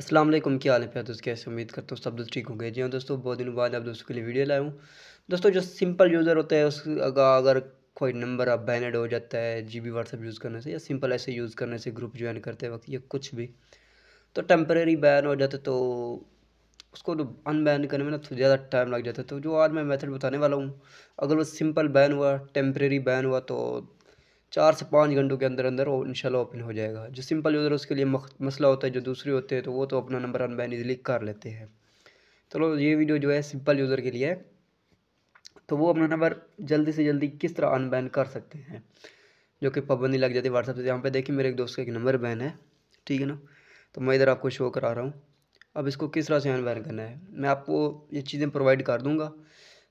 असलम क्या हाल है प्यार दोस्त कैसे उम्मीद करता हूँ सब दोस्त ठीक होंगे जी हाँ दोस्तों बहुत दिनों बाद आप दोस्तों के लिए वीडियो लाया हूँ दोस्तों जो सिंपल यूज़र होता है उसका अगर कोई नंबर अब बैनड हो जाता है जी बी व्हाट्सअप यूज़ करने से या सिंपल ऐसे यूज़ करने से ग्रुप ज्वाइन करते वक्त या कुछ भी तो टेम्प्रेरी बैन हो जाता तो उसको तो अनबैन करने में ना तो ज़्यादा टाइम लग जाता है तो जो आज मैं मेथड बताने वाला हूँ अगर वो सिंपल बैन हुआ टेम्प्रेरी बैन हुआ तो चार से पाँच घंटों के अंदर अंदर वो इनशाला ओपन हो जाएगा जो सिंपल यूज़र उसके लिए मसला होता है जो दूसरे होते हैं तो वो तो अपना नंबर अनबैन ईजिली कर लेते हैं चलो तो ये वीडियो जो है सिंपल यूज़र के लिए है तो वो अपना नंबर जल्दी से जल्दी किस तरह अनबैन कर सकते हैं जो कि पाबंदी लग जाती है व्हाट्सएप से यहाँ पर देखिए मेरे एक दोस्त का एक नंबर बैन है ठीक है ना तो मैं इधर आपको शो करा रहा हूँ अब इसको किस तरह से अनबैन करना है मैं आपको ये चीज़ें प्रोवाइड कर दूँगा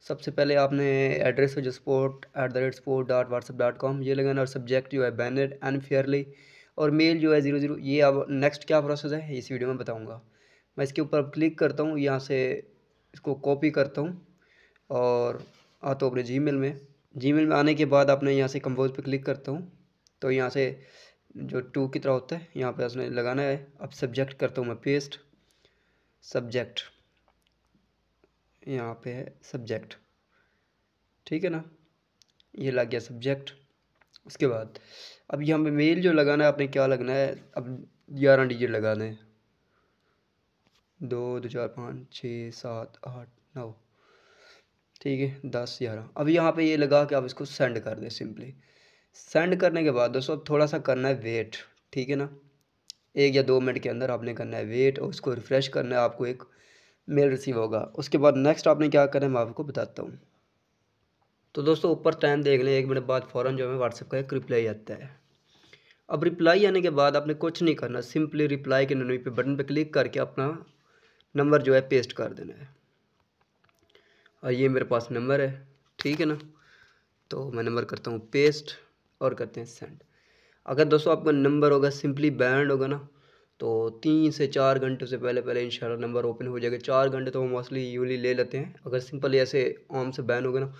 सबसे पहले आपने एड्रेस हो जो support at the rate support dot WhatsApp dot com ये लगाना और सब्जेक्ट जो है बैनर फेयरली और मेल जो है ज़ीरो ज़ीरो ये अब नेक्स्ट क्या प्रोसेस है इस वीडियो में बताऊँगा मैं इसके ऊपर क्लिक करता हूँ यहाँ से इसको कॉपी करता हूँ और आता हूँ अपने जी में जी में आने के बाद आपने यहाँ से कम्पोज पर क्लिक करता हूँ तो यहाँ से जो टू की तरह होता है यहाँ पर उसने लगाना है अब सब्जेक्ट करता हूँ मैं पेस्ट सब्जेक्ट यहाँ पे है सब्जेक्ट ठीक है ना ये लग गया सब्जेक्ट उसके बाद अब यहाँ पे मेल जो लगाना है आपने क्या लगना है अब ग्यारह डिजिट लगा दें दो दो चार पाँच छः सात आठ नौ ठीक है दस ग्यारह अब यहाँ पे ये लगा के आप इसको सेंड कर दें सिंपली सेंड करने के बाद दोस्तों अब थोड़ा सा करना है वेट ठीक है ना एक या दो मिनट के अंदर आपने करना है वेट और उसको रिफ़्रेश करना है आपको एक मेल रिसीव होगा उसके बाद नेक्स्ट आपने क्या करें है मैं आपको बताता हूँ तो दोस्तों ऊपर टाइम देख लें एक मिनट बाद फ़ौरन जो है व्हाट्सएप का एक रिप्लाई आता है अब रिप्लाई आने के बाद आपने कुछ नहीं करना सिंपली रिप्लाई के नवी पे बटन पे क्लिक करके अपना नंबर जो है पेस्ट कर देना है और ये मेरे पास नंबर है ठीक है ना तो मैं नंबर करता हूँ पेस्ट और करते हैं सेंड अगर दोस्तों आपका नंबर होगा सिंपली बैंड होगा ना तो तीन से चार घंटे से पहले पहले इन नंबर ओपन हो जाएगा चार घंटे तो हम मोस्टली यूली ले लेते हैं अगर सिंपल ऐसे आम से बैन हो गया ना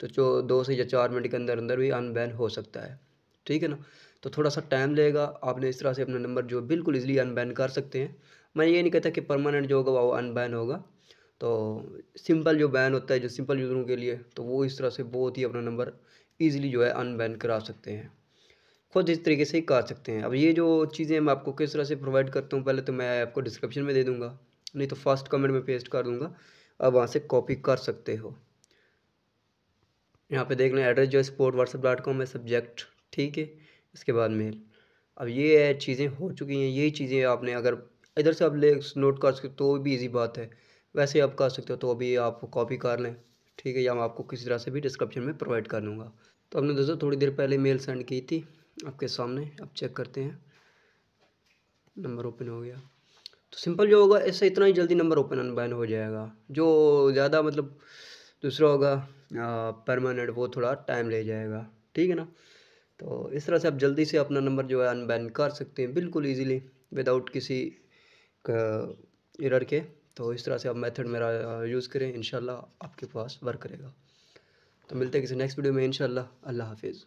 तो जो दो से या चार मिनट के अंदर अंदर भी अनबैन हो सकता है ठीक है ना तो थोड़ा सा टाइम लगेगा आपने इस तरह से अपना नंबर जो बिल्कुल ईजिली अनबैन कर सकते हैं मैं ये नहीं कहता कि परमानेंट जो होगा वो अनबैन होगा तो सिंपल जो बैन होता है जो सिंपल यूज़रों के लिए तो वो इस तरह से बहुत ही अपना नंबर ईजिली जो है अनबैन करा सकते हैं खुद इस तरीके से ही कर सकते हैं अब ये जो चीज़ें मैं आपको किस तरह से प्रोवाइड करता हूँ पहले तो मैं आपको डिस्क्रिप्शन में दे दूँगा नहीं तो फर्स्ट कमेंट में पेस्ट कर दूँगा अब वहाँ से कॉपी कर सकते हो यहाँ पे देख लें एड्रेस जो है स्पोर्ट व्हाट्सअप डॉट कॉम है सब्जेक्ट ठीक है इसके बाद मेल अब ये चीज़ें हो चुकी हैं यही चीज़ें आपने अगर इधर से आप ले नोट कर सकते हो तो भी ईजी बात है वैसे आप कर सकते हो तो अभी आप कॉपी कर लें ठीक है या मैं आपको किसी तरह से भी डिस्क्रिप्शन में प्रोवाइड कर लूँगा तो हमने दोस्तों थोड़ी देर पहले मेल सेंड की थी आपके सामने आप चेक करते हैं नंबर ओपन हो गया तो सिंपल जो होगा ऐसे इतना ही जल्दी नंबर ओपन अनबैन हो जाएगा जो ज़्यादा मतलब दूसरा होगा परमानेंट वो थोड़ा टाइम ले जाएगा ठीक है ना तो इस तरह से आप जल्दी से अपना नंबर जो है अनबैन कर सकते हैं बिल्कुल ईजिली विदाउट किसी एरर के तो इस तरह से आप मेथड मेरा यूज़ करें इनशाला आपके पास वर्क करेगा तो मिलते हैं किसी नेक्स्ट वीडियो में इनशाला अल्लाह हाफिज़